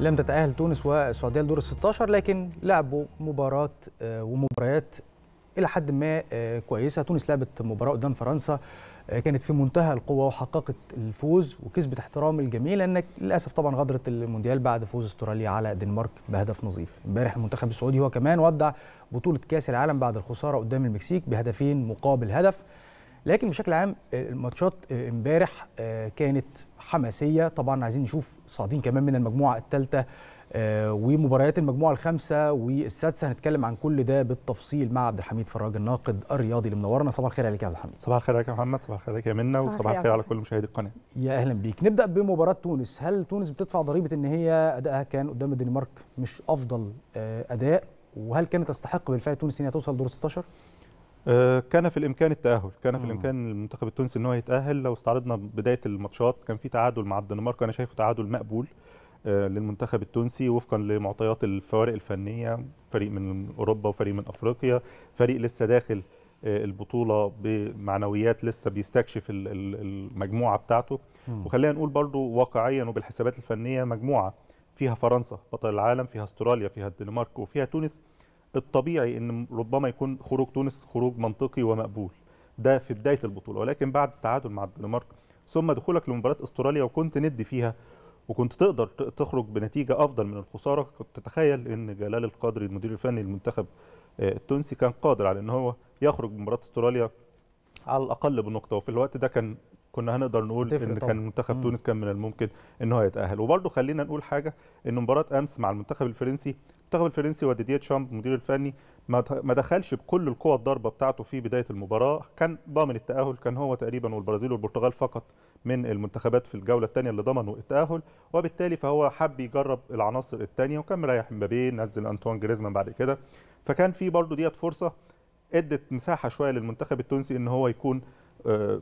لم تتأهل تونس والسعودية لدور ال 16 لكن لعبوا مباراة آه، ومباريات إلى حد ما آه، كويسة تونس لعبت مباراة قدام فرنسا آه، كانت في منتهى القوة وحققت الفوز وكسبت احترام الجميع لأنك للأسف طبعا غادرت المونديال بعد فوز استراليا على الدنمارك بهدف نظيف امبارح المنتخب السعودي هو كمان ودع بطولة كأس العالم بعد الخسارة قدام المكسيك بهدفين مقابل هدف لكن بشكل عام آه، الماتشات آه، امبارح آه، كانت حماسيه طبعا عايزين نشوف صاعدين كمان من المجموعه الثالثه ومباريات المجموعه الخامسه والسادسه هنتكلم عن كل ده بالتفصيل مع عبد الحميد فراج الناقد الرياضي اللي منورنا صباح الخير عليك يا عبد الحميد صباح الخير عليك يا محمد صباح الخير عليك يا منى وصباح الخير على كل مشاهدي القناه يا اهلا بيك نبدا بمباراه تونس هل تونس بتدفع ضريبه ان هي ادائها كان قدام الدنمارك مش افضل اداء وهل كانت تستحق بالفعل تونس انها توصل دور 16 آه، كان في الامكان التاهل كان في الامكان المنتخب التونسي ان هو يتاهل لو استعرضنا بدايه الماتشات كان في تعادل مع الدنمارك انا شايفه تعادل مقبول آه، للمنتخب التونسي وفقا لمعطيات الفوارق الفنيه فريق من اوروبا وفريق من افريقيا فريق لسه داخل آه، البطوله بمعنويات لسه بيستكشف المجموعه بتاعته وخلينا نقول برضو واقعيا وبالحسابات الفنيه مجموعه فيها فرنسا بطل العالم فيها استراليا فيها الدنمارك وفيها تونس الطبيعي ان ربما يكون خروج تونس خروج منطقي ومقبول ده في بدايه البطوله ولكن بعد التعادل مع الدنمارك ثم دخولك لمباراه استراليا وكنت ند فيها وكنت تقدر تخرج بنتيجه افضل من الخساره كنت تتخيل ان جلال القادري المدير الفني للمنتخب آه، التونسي كان قادر على ان هو يخرج بمباراه استراليا على الاقل بنقطه وفي الوقت ده كان كنا هنقدر نقول ان طبعا. كان منتخب تونس كان من الممكن ان هو يتاهل وبرده خلينا نقول حاجه ان مباراه امس مع المنتخب الفرنسي المنتخب الفرنسي وديديه تشامب المدير الفني ما دخلش بكل القوى الضربه بتاعته في بدايه المباراه كان ضامن التاهل كان هو تقريبا والبرازيل والبرتغال فقط من المنتخبات في الجوله الثانيه اللي ضمنوا التاهل وبالتالي فهو حب يجرب العناصر الثانيه وكان مريح مبابي نزل انطوان جريزمان بعد كده فكان في برده ديت فرصه ادت مساحه شويه للمنتخب التونسي ان هو يكون آه،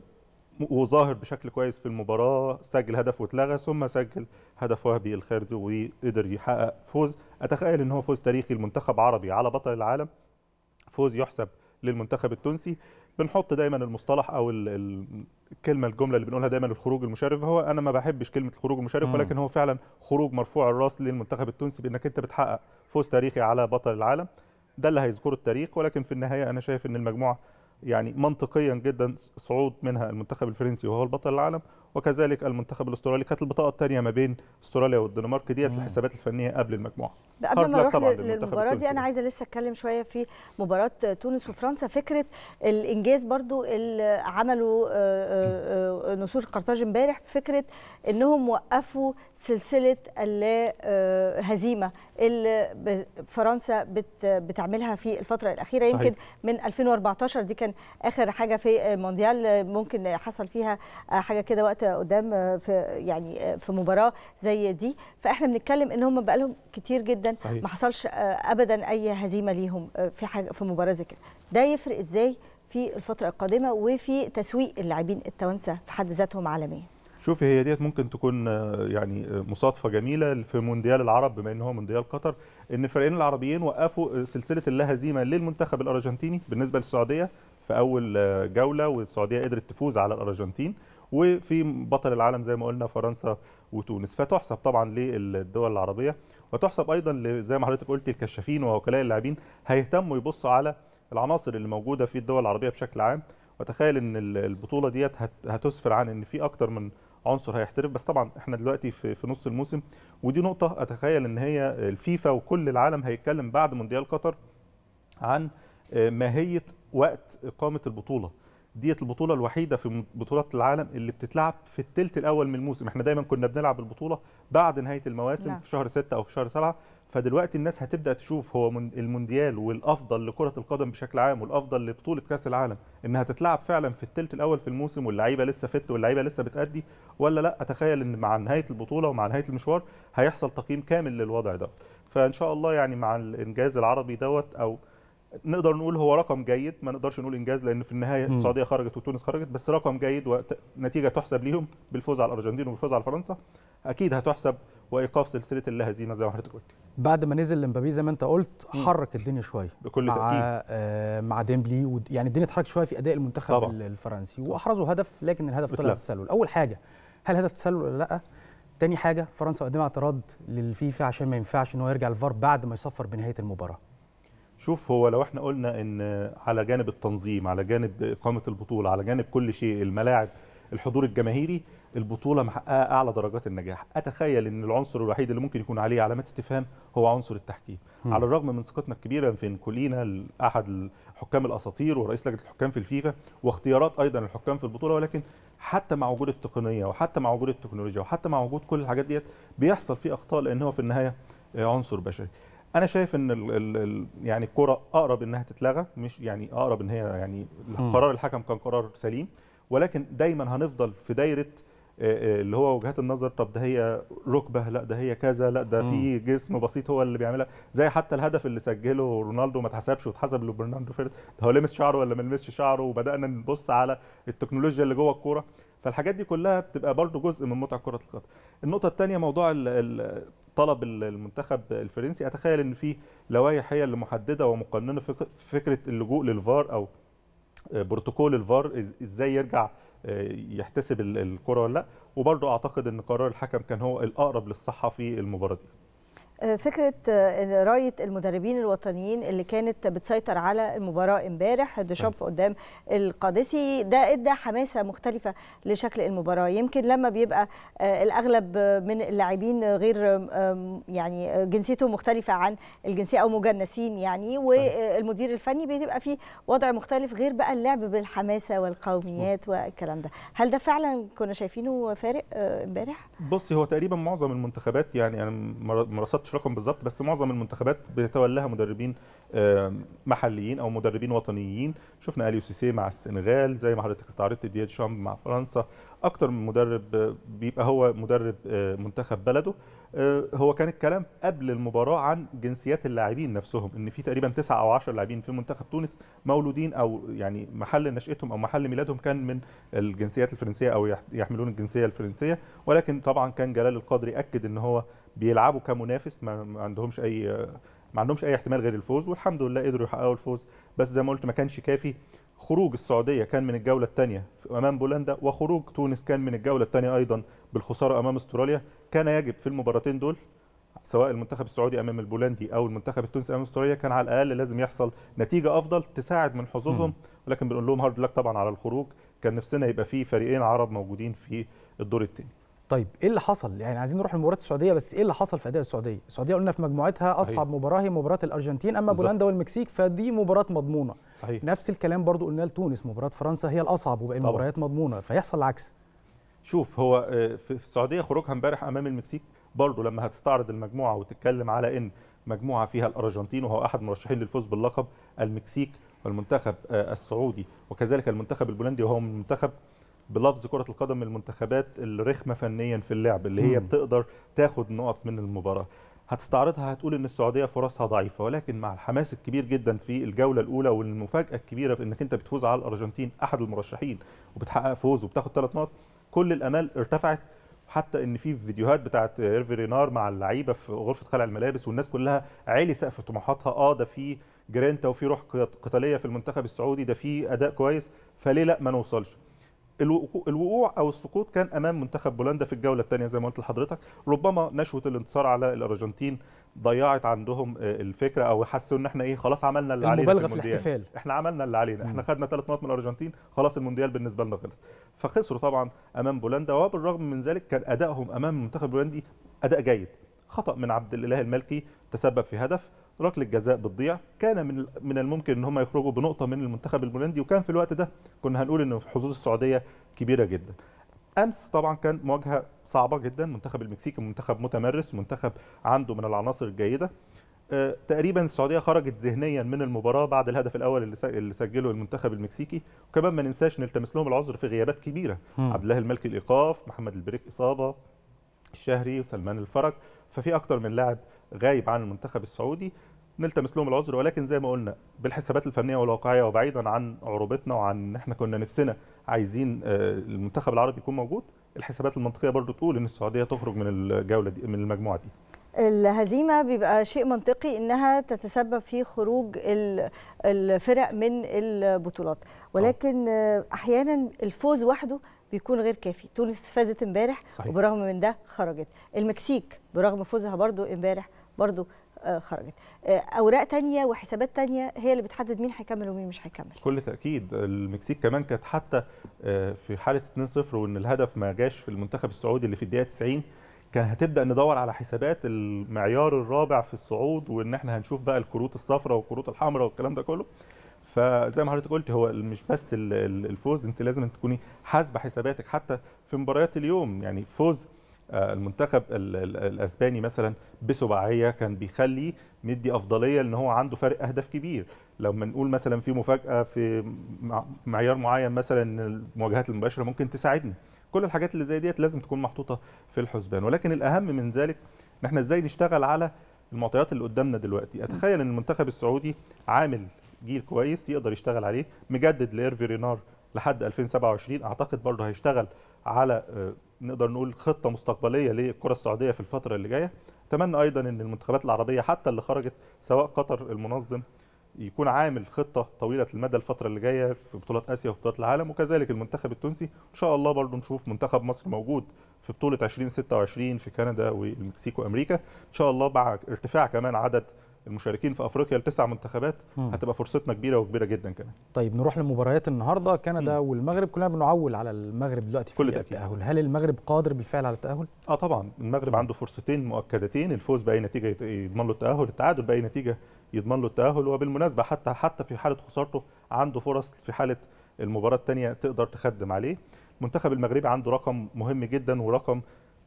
وظاهر بشكل كويس في المباراه سجل هدف واتلغى ثم سجل هدف وهبي الخارزي وقدر يحقق فوز اتخيل ان هو فوز تاريخي المنتخب عربي على بطل العالم فوز يحسب للمنتخب التونسي بنحط دايما المصطلح او الكلمه الجمله اللي بنقولها دايما الخروج المشرف هو انا ما بحبش كلمه الخروج المشرف ولكن هو فعلا خروج مرفوع الراس للمنتخب التونسي بانك انت بتحقق فوز تاريخي على بطل العالم ده اللي هيذكره التاريخ ولكن في النهايه انا شايف ان المجموعه يعني منطقيا جدا صعود منها المنتخب الفرنسي وهو البطل العالم وكذلك المنتخب الاسترالي كانت البطاقه الثانيه ما بين استراليا والدنمارك ديت الحسابات الفنيه قبل المجموعه قبل ما نروح للمباراه دي انا عايزه لسه اتكلم شويه في مباراه تونس وفرنسا فكره الانجاز برضو اللي عمله آه، آه، آه، نسور قرطاج امبارح فكره انهم وقفوا سلسله اللا هزيمه اللي فرنسا بتعملها في الفتره الاخيره صحيح. يمكن من 2014 دي كان اخر حاجه في المونديال ممكن حصل فيها حاجه كده وقت قدام في يعني في مباراه زي دي فاحنا بنتكلم ان هم بقى لهم كتير جدا صحيح. ما حصلش آه، ابدا اي هزيمه ليهم آه، في حاجه في مباراه زي كده ده يفرق ازاي في الفتره القادمه وفي تسويق اللاعبين التوانسه في حد ذاتهم عالميا شوفي هي ديت ممكن تكون آه، يعني مصادفه جميله في مونديال العرب بما ان هو مونديال قطر ان الفريقين العربيين وقفوا سلسله اللا هزيمه للمنتخب الارجنتيني بالنسبه للسعوديه في اول جوله والسعوديه قدرت تفوز على الارجنتين وفي بطل العالم زي ما قلنا فرنسا وتونس فتحسب طبعا للدول العربيه وتحسب ايضا زي ما حضرتك قلت الكشافين ووكلاء اللاعبين هيهتموا يبصوا على العناصر اللي موجوده في الدول العربيه بشكل عام وتخيل ان البطوله ديت هتسفر عن ان في اكتر من عنصر هيحترف بس طبعا احنا دلوقتي في, في نص الموسم ودي نقطه اتخيل ان هي الفيفا وكل العالم هيتكلم بعد مونديال قطر عن آه، ماهيه وقت اقامه البطوله ديت البطوله الوحيده في بطولات العالم اللي بتتلعب في الثلث الاول من الموسم احنا دايما كنا بنلعب البطوله بعد نهايه المواسم لا. نعم. في شهر 6 او في شهر 7 فدلوقتي الناس هتبدا تشوف هو المونديال والافضل لكره القدم بشكل عام والافضل لبطوله كاس العالم انها تتلعب فعلا في الثلث الاول في الموسم واللعيبه لسه فت واللعيبه لسه بتادي ولا لا اتخيل ان مع نهايه البطوله ومع نهايه المشوار هيحصل تقييم كامل للوضع ده فان شاء الله يعني مع الانجاز العربي دوت او نقدر نقول هو رقم جيد ما نقدرش نقول انجاز لان في النهايه السعوديه خرجت وتونس خرجت بس رقم جيد ونتيجه تحسب ليهم بالفوز على الارجنتين وبالفوز على فرنسا اكيد هتحسب وايقاف سلسله اللاهزيمه زي ما حضرتك قلت بعد ما نزل لمبابي زي ما انت قلت حرك الدنيا شويه بكل مع تاكيد آه مع ديمبلي يعني الدنيا اتحركت شويه في اداء المنتخب طبعا. الفرنسي واحرزوا هدف لكن الهدف طلع تسلل اول حاجه هل هدف تسلل ولا لا تاني حاجه فرنسا قدمت اعتراض للفيفا عشان ما ينفعش ان هو يرجع الفار بعد ما يصفر بنهايه المباراه شوف هو لو احنا قلنا ان على جانب التنظيم على جانب اقامه البطوله على جانب كل شيء الملاعب الحضور الجماهيري البطوله محققه اعلى درجات النجاح اتخيل ان العنصر الوحيد اللي ممكن يكون عليه علامات استفهام هو عنصر التحكيم م. على الرغم من ثقتنا الكبيره في كولينا احد الحكام الاساطير ورئيس لجنه الحكام في الفيفا واختيارات ايضا الحكام في البطوله ولكن حتى مع وجود التقنيه وحتى مع وجود التكنولوجيا وحتى مع وجود كل الحاجات ديت بيحصل فيه اخطاء لان هو في النهايه عنصر بشري انا شايف ان ال ال يعني الكره اقرب انها تتلغى مش يعني اقرب ان هي يعني قرار الحكم كان قرار سليم ولكن دايما هنفضل في دايره اللي هو وجهات النظر طب ده هي ركبه لا ده هي كذا لا ده في جسم بسيط هو اللي بيعملها زي حتى الهدف اللي سجله رونالدو ما اتحسبش واتحسب لبرناردو فيرد هو لمس شعره ولا ما لمسش شعره وبدانا نبص على التكنولوجيا اللي جوه الكوره فالحاجات دي كلها بتبقى برضه جزء من متعه كره القدم النقطه الثانيه موضوع ال ال طلب المنتخب الفرنسي اتخيل ان في لوائح هي اللي محدده ومقننه فكره اللجوء للفار او آه، بروتوكول الفار ازاي يرجع آه، يحتسب الكره ولا لا وبرضه اعتقد ان قرار الحكم كان هو الاقرب للصحه في المباراه دي آه، فكرة آه، راية المدربين الوطنيين اللي كانت بتسيطر على المباراة امبارح ديشامب قدام القادسي ده ادى حماسة مختلفة لشكل المباراة يمكن لما بيبقى آه، الأغلب من اللاعبين غير يعني جنسيتهم مختلفة عن الجنسية أو مجنسين يعني والمدير الفني بيبقى في وضع مختلف غير بقى اللعب بالحماسة والقوميات والكلام ده هل ده فعلا كنا شايفينه فارق امبارح؟ بصي هو تقريبا معظم المنتخبات يعني أنا يعني مرصدت حطش رقم بالظبط بس معظم المنتخبات بيتولاها مدربين محليين او مدربين وطنيين شفنا اليو سيسي مع السنغال زي ما حضرتك استعرضت دياد شامب مع فرنسا اكتر من مدرب بيبقى هو مدرب آه، منتخب بلده آه، هو كان الكلام قبل المباراه عن جنسيات اللاعبين نفسهم ان في تقريبا 9 او 10 لاعبين في منتخب تونس مولودين او يعني محل نشاتهم او محل ميلادهم كان من الجنسيات الفرنسيه او يحملون الجنسيه الفرنسيه ولكن طبعا كان جلال القادري اكد ان هو بيلعبوا كمنافس ما عندهمش اي ما عندهمش اي احتمال غير الفوز والحمد لله قدروا يحققوا الفوز بس زي ما قلت ما كانش كافي خروج السعوديه كان من الجوله الثانيه امام بولندا وخروج تونس كان من الجوله الثانيه ايضا بالخساره امام استراليا كان يجب في المباراتين دول سواء المنتخب السعودي امام البولندي او المنتخب التونسي امام استراليا كان على الاقل لازم يحصل نتيجه افضل تساعد من حظوظهم ولكن بنقول لهم هارد لك طبعا على الخروج كان نفسنا يبقى في فريقين عرب موجودين في الدور الثاني طيب ايه اللي حصل؟ يعني عايزين نروح لمباراه السعوديه بس ايه اللي حصل في اداء السعوديه؟ السعوديه قلنا في مجموعتها اصعب صحيح. مباراه هي مباراه الارجنتين اما بولندا والمكسيك فدي مباراه مضمونه. صحيح. نفس الكلام برضو قلناه لتونس مباراه فرنسا هي الاصعب وباقي المباريات مضمونه فيحصل العكس. شوف هو آه، في السعوديه خروجها امبارح امام المكسيك برضو لما هتستعرض المجموعه وتتكلم على ان مجموعه فيها الارجنتين وهو احد مرشحين للفوز باللقب المكسيك والمنتخب آه، السعودي وكذلك المنتخب البولندي وهو منتخب بلفظ كره القدم المنتخبات الرخمه فنيا في اللعب اللي هي بتقدر تاخد نقط من المباراه هتستعرضها هتقول ان السعوديه فرصها ضعيفه ولكن مع الحماس الكبير جدا في الجوله الاولى والمفاجاه الكبيره في انك انت بتفوز على الارجنتين احد المرشحين وبتحقق فوز وبتاخد ثلاث نقط كل الامال ارتفعت حتى ان في فيديوهات بتاعت ايرفي رينار مع اللعيبه في غرفه خلع الملابس والناس كلها عالي سقف طموحاتها اه ده في جرينتا وفي روح قتاليه في المنتخب السعودي ده في اداء كويس فليه لا ما نوصلش الوقوع او السقوط كان امام منتخب بولندا في الجوله الثانيه زي ما قلت لحضرتك ربما نشوه الانتصار على الارجنتين ضيعت عندهم آه، الفكره او حسوا ان احنا ايه خلاص عملنا اللي علينا المبالغه في, في الاحتفال احنا عملنا اللي علينا احنا خدنا ثلاث نقط من الارجنتين خلاص المونديال بالنسبه لنا خلص فخسروا طبعا امام بولندا وبالرغم من ذلك كان ادائهم امام المنتخب البولندي اداء جيد خطا من عبد الاله المالكي تسبب في هدف ركله جزاء بتضيع كان من من الممكن ان هم يخرجوا بنقطه من المنتخب البولندي وكان في الوقت ده كنا هنقول ان حظوظ السعوديه كبيره جدا امس طبعا كان مواجهه صعبه جدا منتخب المكسيك منتخب متمرس منتخب عنده من العناصر الجيده آه، تقريبا السعوديه خرجت ذهنيا من المباراه بعد الهدف الاول اللي سجله المنتخب المكسيكي وكمان ما ننساش نلتمس لهم العذر في غيابات كبيره عبد الله الملك الايقاف محمد البريك اصابه الشهري وسلمان الفرج ففي اكتر من لاعب غايب عن المنتخب السعودي نلتمس لهم العذر ولكن زي ما قلنا بالحسابات الفنيه والواقعيه وبعيدا عن عروبتنا وعن احنا كنا نفسنا عايزين آه، المنتخب العربي يكون موجود الحسابات المنطقيه برضو تقول ان السعوديه تخرج من الجوله دي من المجموعه دي الهزيمة بيبقى شيء منطقي إنها تتسبب في خروج الفرق من البطولات ولكن أحيانا الفوز وحده بيكون غير كافي تونس فازت امبارح وبرغم من ده خرجت المكسيك برغم فوزها برضو امبارح برضو آه، خرجت آه، اوراق تانية وحسابات تانية هي اللي بتحدد مين هيكمل ومين مش هيكمل كل تاكيد المكسيك كمان كانت حتى آه، في حاله 2-0 وان الهدف ما جاش في المنتخب السعودي اللي في الدقيقه 90 كان هتبدا ندور على حسابات المعيار الرابع في الصعود وان احنا هنشوف بقى الكروت الصفراء والكروت الحمراء والكلام ده كله فزي ما حضرتك قلت هو مش بس الفوز انت لازم تكوني حاسبه حساباتك حتى في مباريات اليوم يعني فوز آه، المنتخب الاسباني مثلا بسباعيه كان بيخلي مدي افضليه ان هو عنده فرق اهداف كبير لما نقول مثلا في مفاجاه في معيار معين مثلا المواجهات المباشره ممكن تساعدني كل الحاجات اللي زي ديت لازم تكون محطوطه في الحسبان ولكن الاهم من ذلك ان احنا ازاي نشتغل على المعطيات اللي قدامنا دلوقتي اتخيل ان المنتخب السعودي عامل جيل كويس يقدر يشتغل عليه مجدد ليرفي رينار لحد 2027 اعتقد برضه هيشتغل على آه، نقدر نقول خطه مستقبليه للكره السعوديه في الفتره اللي جايه اتمنى ايضا ان المنتخبات العربيه حتى اللي خرجت سواء قطر المنظم يكون عامل خطه طويله المدى الفتره اللي جايه في بطولات اسيا وفي بطولات العالم وكذلك المنتخب التونسي ان شاء الله برضو نشوف منتخب مصر موجود في بطوله 2026 في كندا والمكسيك وامريكا ان شاء الله مع ارتفاع كمان عدد المشاركين في افريقيا لتسع منتخبات هتبقى فرصتنا كبيره وكبيره جدا كمان طيب نروح لمباريات النهارده كندا م. والمغرب كلنا بنعول على المغرب دلوقتي في التاهل هل المغرب قادر بالفعل على التاهل اه طبعا المغرب عنده فرصتين مؤكدتين الفوز باي نتيجه يضمن له التاهل التعادل باي نتيجه يضمن له التاهل وبالمناسبه حتى حتى في حاله خسارته عنده فرص في حاله المباراه الثانيه تقدر تخدم عليه المنتخب المغربي عنده رقم مهم جدا ورقم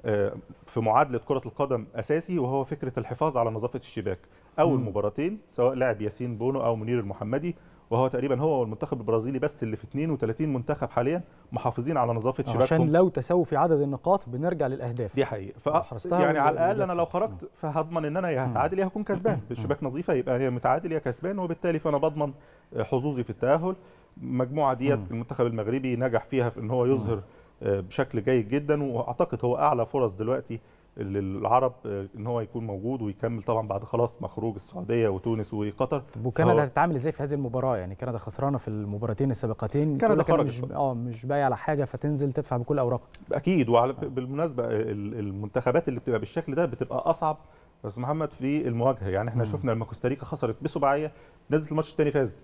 آه، في معادله كره القدم اساسي وهو فكره الحفاظ على نظافه الشباك اول مم. مباراتين سواء لعب ياسين بونو او منير المحمدي وهو تقريبا هو والمنتخب البرازيلي بس اللي في 32 منتخب حاليا محافظين على نظافه شباكهم عشان لو تساووا في عدد النقاط بنرجع للاهداف دي حقيقه يعني على الاقل انا لو خرجت فهضمن ان انا يا هتعادل يا هكون كسبان الشباك نظيفه يبقى هي متعادل يا كسبان وبالتالي فانا بضمن آه، حظوظي في التاهل المجموعه ديت المنتخب المغربي نجح فيها في ان هو يظهر آه، بشكل جيد جدا واعتقد هو اعلى فرص دلوقتي للعرب آه، ان هو يكون موجود ويكمل طبعا بعد خلاص ما خروج السعوديه وتونس وقطر طب وكندا هتتعامل ازاي في هذه المباراه يعني كندا خسرانه في المباراتين السابقتين كندا خرجت مش اه مش بايع على حاجه فتنزل تدفع بكل اوراقها اكيد وعلى بالمناسبه المنتخبات اللي بتبقى بالشكل ده بتبقى اصعب بس محمد في المواجهه يعني احنا م. شفنا لما كوستاريكا خسرت بسباعيه نزلت الماتش الثاني فازت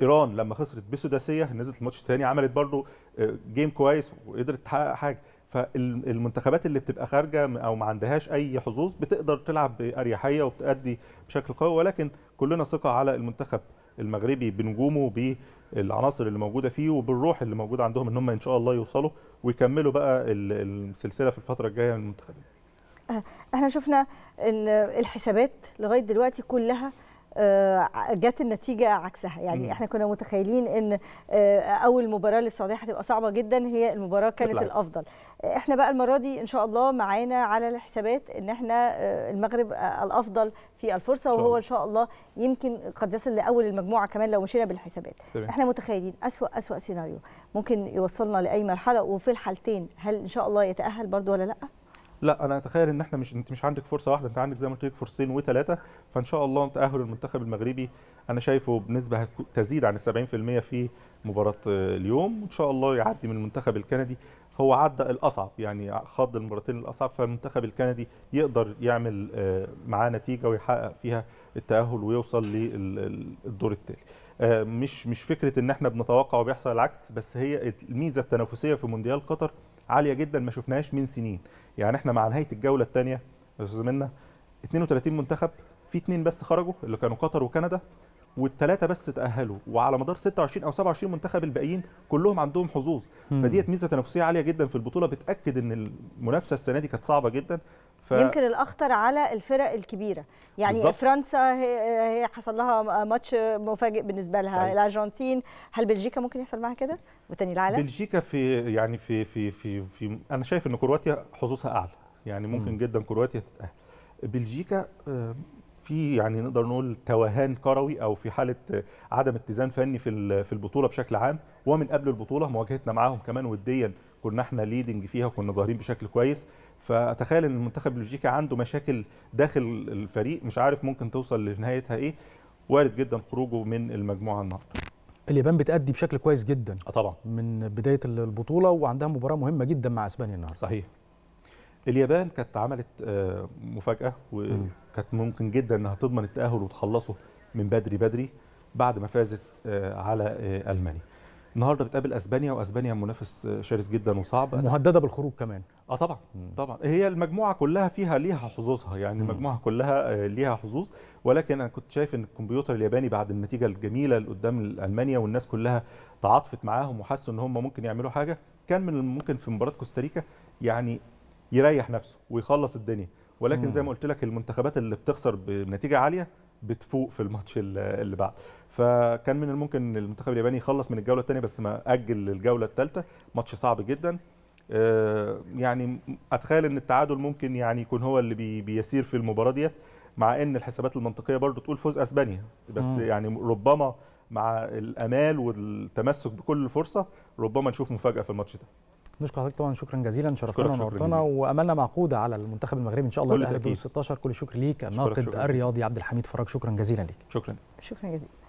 ايران لما خسرت بسداسيه نزلت الماتش الثاني عملت برضه آه، جيم كويس وقدرت تحقق حاجه فالمنتخبات اللي بتبقى خارجه او ما عندهاش اي حظوظ بتقدر تلعب باريحيه وبتأدي بشكل قوي ولكن كلنا ثقه على المنتخب المغربي بنجومه بالعناصر اللي موجوده فيه وبالروح اللي موجوده عندهم ان هم ان شاء الله يوصلوا ويكملوا بقى السلسله في الفتره الجايه من المنتخبين. آه، احنا شفنا ان الحسابات لغايه دلوقتي كلها آه، جت النتيجه عكسها يعني احنا كنا متخيلين ان آه، اول مباراه للسعوديه هتبقى صعبه جدا هي المباراه كانت بلعب. الافضل آه، احنا بقى المره دي ان شاء الله معانا على الحسابات ان احنا المغرب الافضل في الفرصه وهو ان شاء الله يمكن قد يصل لاول المجموعه كمان لو مشينا بالحسابات طبعا. احنا متخيلين اسوا اسوا سيناريو ممكن يوصلنا لاي مرحله وفي الحالتين هل ان شاء الله يتاهل برضو ولا لا لا انا اتخيل ان احنا مش انت مش عندك فرصه واحده انت عندك زي ما قلت لك فرصتين وثلاثه فان شاء الله تاهل المنتخب المغربي انا شايفه بنسبه تزيد عن 70% في مباراه آه، اليوم وان شاء الله يعدي من المنتخب الكندي هو عدى الاصعب يعني خاض المباراتين الاصعب فالمنتخب الكندي يقدر يعمل آه، معاه نتيجه ويحقق فيها التاهل ويوصل للدور التالي آه، مش مش فكره ان احنا بنتوقع وبيحصل العكس بس هي الميزه التنافسيه في مونديال قطر عاليه جدا ما شفناهاش من سنين يعني احنا مع نهايه الجوله الثانيه يا استاذ منا 32 منتخب في اثنين بس خرجوا اللي كانوا قطر وكندا والثلاثه بس تاهلوا وعلى مدار 26 او 27 منتخب الباقيين كلهم عندهم حظوظ فديت ميزه تنافسيه عاليه جدا في البطوله بتاكد ان المنافسه السنه دي كانت صعبه جدا ف... يمكن الاخطر على الفرق الكبيره يعني بالزبط. فرنسا هي, هي حصل لها ماتش مفاجئ بالنسبه لها صحيح. الارجنتين هل بلجيكا ممكن يحصل معاها كده وتاني العالم بلجيكا في يعني في في في, في انا شايف ان كرواتيا حظوظها اعلى يعني ممكن م. جدا كرواتيا تتأهل بلجيكا آه، في يعني نقدر نقول توهان كروي او في حاله عدم اتزان فني في في البطوله بشكل عام ومن قبل البطوله مواجهتنا معاهم كمان وديا كنا احنا ليدنج فيها وكنا ظاهرين بشكل كويس فاتخيل ان المنتخب البلجيكي عنده مشاكل داخل الفريق مش عارف ممكن توصل لنهايتها ايه وارد جدا خروجه من المجموعه النهارده اليابان بتأدي بشكل كويس جدا اه طبعا من بدايه البطوله وعندها مباراه مهمه جدا مع اسبانيا النهارده صحيح اليابان كانت عملت آه، مفاجاه وكانت ممكن جدا انها تضمن التاهل وتخلصه من بدري بدري بعد ما فازت آه، على آه، المانيا النهارده بتقابل اسبانيا واسبانيا منافس شرس جدا وصعب مهدده بالخروج كمان اه طبعا مم. طبعا هي المجموعه كلها فيها ليها حظوظها يعني مم. المجموعه كلها آه، ليها حظوظ ولكن انا كنت شايف ان الكمبيوتر الياباني بعد النتيجه الجميله اللي قدام المانيا والناس كلها تعاطفت معاهم وحسوا ان هم ممكن يعملوا حاجه كان من الممكن في مباراه كوستاريكا يعني يريح نفسه ويخلص الدنيا ولكن مم. زي ما قلت لك المنتخبات اللي بتخسر بنتيجه عاليه بتفوق في الماتش اللي بعد فكان من الممكن المنتخب الياباني يخلص من الجوله الثانيه بس ما اجل للجوله الثالثه ماتش صعب جدا آه، يعني اتخيل ان التعادل ممكن يعني يكون هو اللي بيسير في المباراه ديت مع ان الحسابات المنطقيه برضو تقول فوز اسبانيا بس مم. يعني ربما مع الامال والتمسك بكل فرصه ربما نشوف مفاجاه في الماتش ده نشكر حضرتك طبعا شكرا جزيلا شرفتنا ونورتنا واملنا معقوده على المنتخب المغربي ان شاء الله الاهلي دور 16 كل الشكر ليك الناقد الرياضي عبد الحميد فراج شكرا جزيلا ليك شكرا شكرا جزيلا